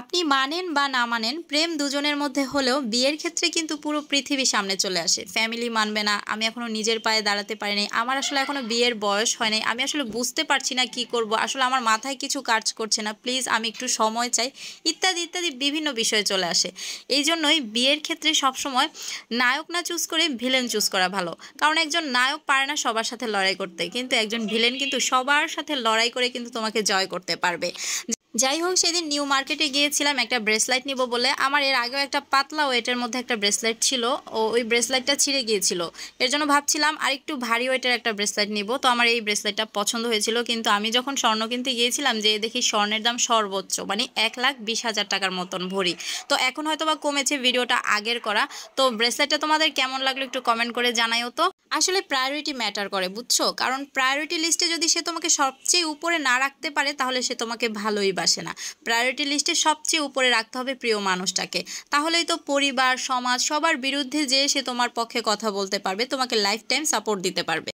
আপনি মানেন বা না মানেন প্রেম দুজনের মধ্যে হলেও বিয়ের ক্ষেত্রে কিন্তু পুরো পৃথিবী সামনে চলে আসে ফ্যামিলি মানবে না আমি এখনও নিজের পায়ে দাঁড়াতে পারিনি আমার আসলে এখনও বিয়ের বয়স হয় নাই আমি আসলে বুঝতে পারছি না কি করব আসলে আমার মাথায় কিছু কাজ করছে না প্লিজ আমি একটু সময় চাই ইত্যাদি ইত্যাদি বিভিন্ন বিষয়ে চলে আসে এই জন্যই বিয়ের ক্ষেত্রে সবসময় নায়ক না চুজ করে ভিলেন চুজ করা ভালো কারণ একজন নায়ক পারে না সবার সাথে লড়াই করতে কিন্তু একজন ভিলেন কিন্তু সবার সাথে লড়াই করে কিন্তু তোমাকে জয় করতে পারবে যাই হোক সেদিন নিউ মার্কেটে গিয়ে গিয়েছিলাম একটা ব্রেসলাইট নিব বলে আমার এর আগেও একটা পাতলা ওয়েটের মধ্যে একটা ব্রেসলাইট ছিল ও ওই ব্রেসলাইটটা ছিঁড়ে গিয়েছিল এর জন্য ভাবছিলাম আর একটু ভারী ওয়েটের একটা ব্রেসলাইট নিব তো আমার এই ব্রেসলাইটটা পছন্দ হয়েছিল কিন্তু আমি যখন স্বর্ণ কিনতে গিয়েছিলাম যে দেখি স্বর্ণের দাম সর্বোচ্চ মানে এক লাখ বিশ হাজার টাকার মতন ভরি তো এখন হয়তো বা কমেছে ভিডিওটা আগের করা তো ব্রেসলেটটা তোমাদের কেমন লাগলো একটু কমেন্ট করে জানাইও তো আসলে প্রায়োরিটি ম্যাটার করে বুঝছো কারণ প্রায়োরিটি লিস্টে যদি সে তোমাকে সবচেয়ে উপরে না রাখতে পারে তাহলে সে তোমাকে ভালোই বাসে না প্রায়োরিটি লিস্টে সবচেয়ে উপরে রাখতে হবে প্রিয় মানুষটাকে তাহলেই তো পরিবার সমাজ সবার বিরুদ্ধে যেয়ে সে তোমার পক্ষে কথা বলতে পারবে তোমাকে লাইফ টাইম সাপোর্ট দিতে পারবে